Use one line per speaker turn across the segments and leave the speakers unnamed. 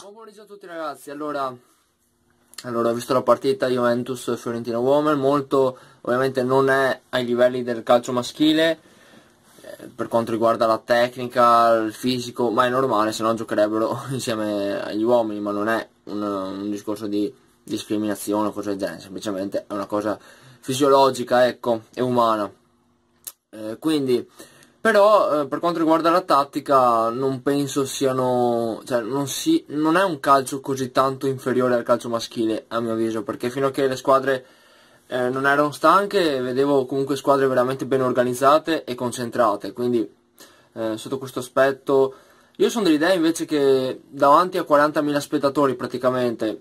Buon pomeriggio a tutti ragazzi, allora, allora ho visto la partita Juventus Fiorentina Woman, molto ovviamente non è ai livelli del calcio maschile eh, per quanto riguarda la tecnica, il fisico, ma è normale se no giocherebbero insieme agli uomini, ma non è un, un discorso di discriminazione o cose del genere, semplicemente è una cosa fisiologica, ecco, e umana. Eh, quindi però eh, per quanto riguarda la tattica non penso siano cioè non, si, non, è un calcio così tanto inferiore al calcio maschile a mio avviso perché fino a che le squadre eh, non erano stanche vedevo comunque squadre veramente ben organizzate e concentrate quindi eh, sotto questo aspetto io sono dell'idea invece che davanti a 40.000 spettatori praticamente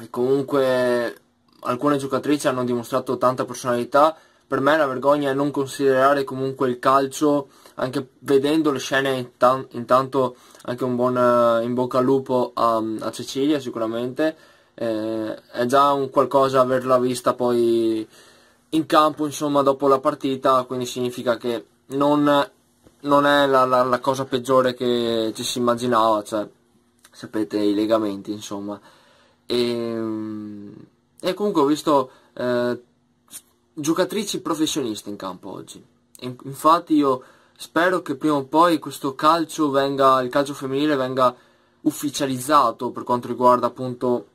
e comunque alcune giocatrici hanno dimostrato tanta personalità per me è una vergogna non considerare comunque il calcio, anche vedendo le scene intanto anche un buon eh, in bocca al lupo a, a Cecilia sicuramente, eh, è già un qualcosa averla vista poi in campo insomma dopo la partita, quindi significa che non, non è la, la, la cosa peggiore che ci si immaginava, cioè sapete i legamenti insomma. E, ehm, e comunque ho visto eh, giocatrici professioniste in campo oggi. E infatti io spero che prima o poi questo calcio venga, il calcio femminile venga ufficializzato per quanto riguarda appunto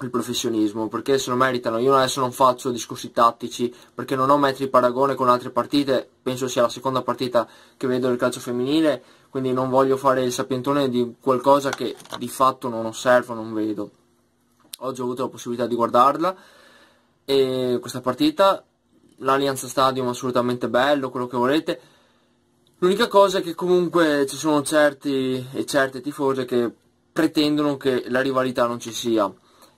il professionismo, perché se lo meritano. Io adesso non faccio discorsi tattici, perché non ho metri di paragone con altre partite, penso sia la seconda partita che vedo del calcio femminile, quindi non voglio fare il sapientone di qualcosa che di fatto non osservo, non vedo. Oggi ho avuto la possibilità di guardarla, e questa partita, l'Allianz Stadium assolutamente bello, quello che volete. L'unica cosa è che comunque ci sono certi e certe tifose che pretendono che la rivalità non ci sia.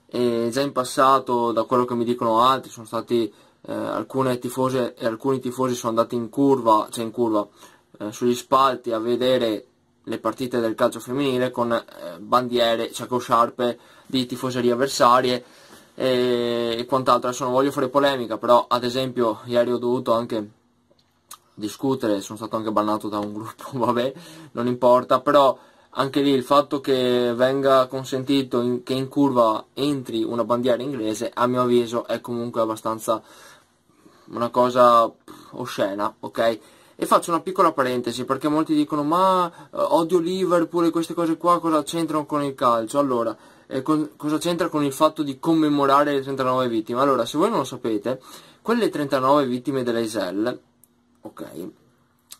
E già in passato, da quello che mi dicono altri, sono stati eh, alcune tifose e alcuni tifosi sono andati in curva, cioè in curva, eh, sugli spalti a vedere le partite del calcio femminile con eh, bandiere, cioè con sciarpe di tifoserie avversarie e, quant'altro. Adesso non voglio fare polemica, però ad esempio ieri ho dovuto anche discutere, sono stato anche bannato da un gruppo, vabbè, non importa, però anche lì il fatto che venga consentito in, che in curva entri una bandiera inglese, a mio avviso è comunque abbastanza una cosa oscena, ok? E faccio una piccola parentesi perché molti dicono ma eh, odio Liverpool e queste cose qua cosa c'entrano con il calcio? Allora, eh, con, cosa c'entra con il fatto di commemorare le 39 vittime? Allora, se voi non lo sapete, quelle 39 vittime dell'Aisel, ok,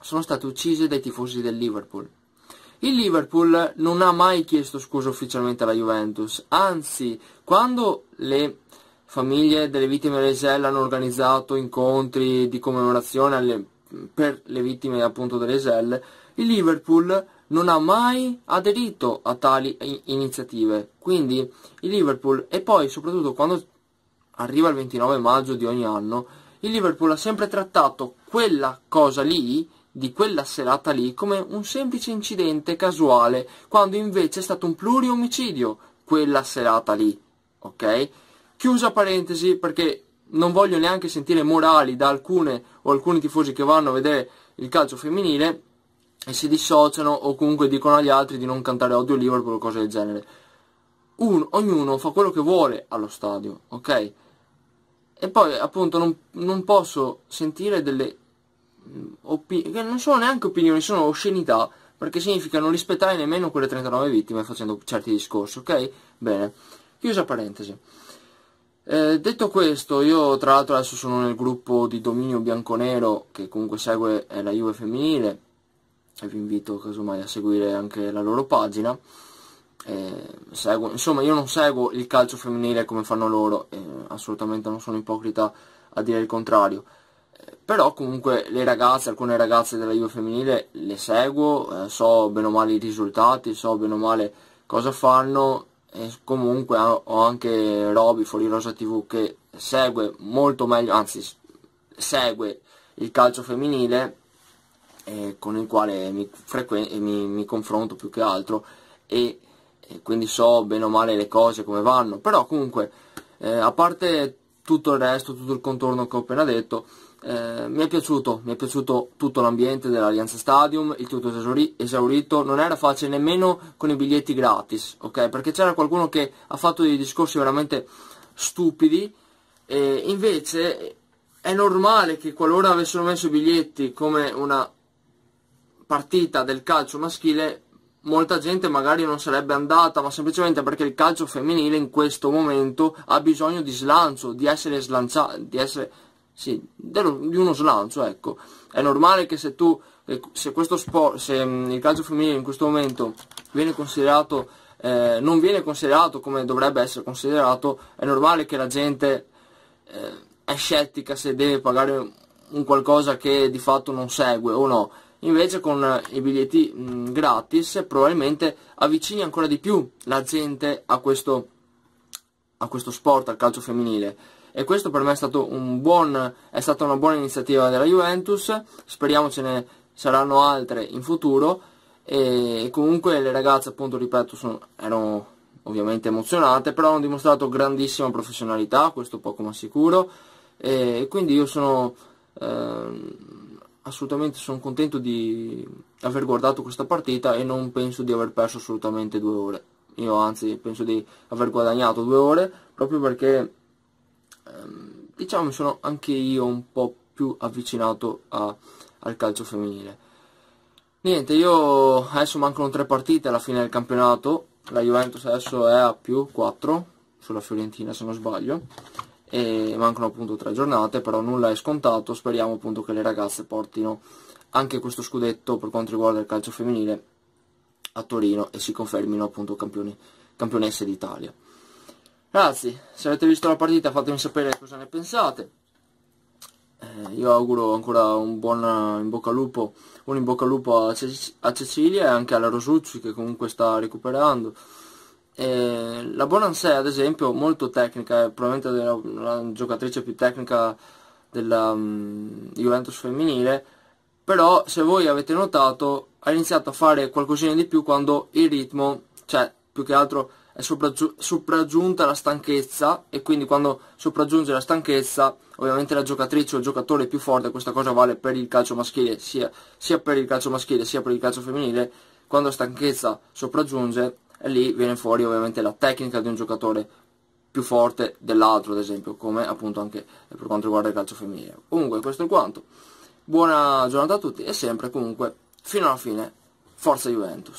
sono state uccise dai tifosi del Liverpool. Il Liverpool non ha mai chiesto scusa ufficialmente alla Juventus, anzi, quando le famiglie delle vittime dell'Aisel hanno organizzato incontri di commemorazione alle, per le vittime appunto dell'Aisel, il Liverpool non ha mai aderito a tali iniziative. Quindi il Liverpool e poi soprattutto quando arriva il 29 maggio di ogni anno, il Liverpool ha sempre trattato quella cosa lì, di quella serata lì, come un semplice incidente casuale, quando invece è stato un pluriomicidio quella serata lì. Ok? Chiusa parentesi perché non voglio neanche sentire morali da alcune o alcuni tifosi che vanno a vedere il calcio femminile, e si dissociano o comunque dicono agli altri di non cantare Odio Liverpool o cose del genere. Un, ognuno fa quello che vuole allo stadio, ok? E poi appunto non, non posso sentire delle mm, opinioni, che non sono neanche opinioni, sono oscenità, perché significa non rispettare nemmeno quelle 39 vittime facendo certi discorsi, ok? Bene, chiusa parentesi. Eh, detto questo, io tra l'altro adesso sono nel gruppo di Dominio Bianconero, che comunque segue eh, la Juve femminile, e vi invito casomai a seguire anche la loro pagina eh, seguo, insomma io non seguo il calcio femminile come fanno loro eh, assolutamente non sono ipocrita a dire il contrario eh, però comunque le ragazze, alcune ragazze della Juve femminile le seguo, eh, so bene o male i risultati, so bene o male cosa fanno e comunque ho anche Roby fuori Rosa TV che segue molto meglio, anzi segue il calcio femminile eh, con il quale mi, mi, mi, confronto più che altro e, e, quindi so bene o male le cose come vanno però comunque eh, a parte tutto il resto tutto il contorno che ho appena detto eh, mi è piaciuto mi è piaciuto tutto l'ambiente dell'Alianza Stadium il tutto esaurito non era facile nemmeno con i biglietti gratis ok perché c'era qualcuno che ha fatto dei discorsi veramente stupidi e invece è normale che qualora avessero messo i biglietti come una partita del calcio maschile molta gente magari non sarebbe andata, ma semplicemente perché il calcio femminile in questo momento ha bisogno di slancio, di essere slanciato, di essere, sì, di uno slancio, ecco. È normale che se tu, eh, se questo sport, se mm, il calcio femminile in questo momento viene considerato, eh, non viene considerato come dovrebbe essere considerato, è normale che la gente eh, è scettica se deve pagare un qualcosa che di fatto non segue o no invece con eh, i biglietti mh, mm, gratis probabilmente avvicini ancora di più la gente a questo, a questo sport, al calcio femminile e questo per me è, stato un buon, è stata una buona iniziativa della Juventus, speriamo ce ne saranno altre in futuro e comunque le ragazze appunto ripeto sono, erano ovviamente emozionate però hanno dimostrato grandissima professionalità questo poco ma sicuro e quindi io sono eh, assolutamente sono contento di aver guardato questa partita e non penso di aver perso assolutamente due ore. Io anzi penso di aver guadagnato due ore proprio perché ehm, diciamo mi sono anche io un po' più avvicinato a, al calcio femminile. Niente, io adesso mancano tre partite alla fine del campionato, la Juventus adesso è a più 4 sulla Fiorentina se non sbaglio e mancano appunto tre giornate, però nulla è scontato, speriamo appunto che le ragazze portino anche questo scudetto per quanto riguarda il calcio femminile a Torino e si confermino appunto campioni, campionesse d'Italia. Ragazzi, se avete visto la partita fatemi sapere cosa ne pensate. Eh, io auguro ancora un buon in bocca al lupo, un in bocca al lupo a, Ce a Cecilia e anche alla Rosucci che comunque sta recuperando. Eh, la Bonansea ad esempio molto tecnica, è eh, probabilmente la, la giocatrice più tecnica della um, Juventus femminile, però se voi avete notato ha iniziato a fare qualcosina di più quando il ritmo, cioè più che altro è sopraggiu sopraggiunta la stanchezza e quindi quando sopraggiunge la stanchezza ovviamente la giocatrice o il giocatore più forte, questa cosa vale per il calcio maschile sia, sia per il calcio maschile sia per il calcio femminile, quando la stanchezza sopraggiunge e lì viene fuori ovviamente la tecnica di un giocatore più forte dell'altro ad esempio come appunto anche per quanto riguarda il calcio femminile comunque questo è quanto buona giornata a tutti e sempre comunque fino alla fine forza Juventus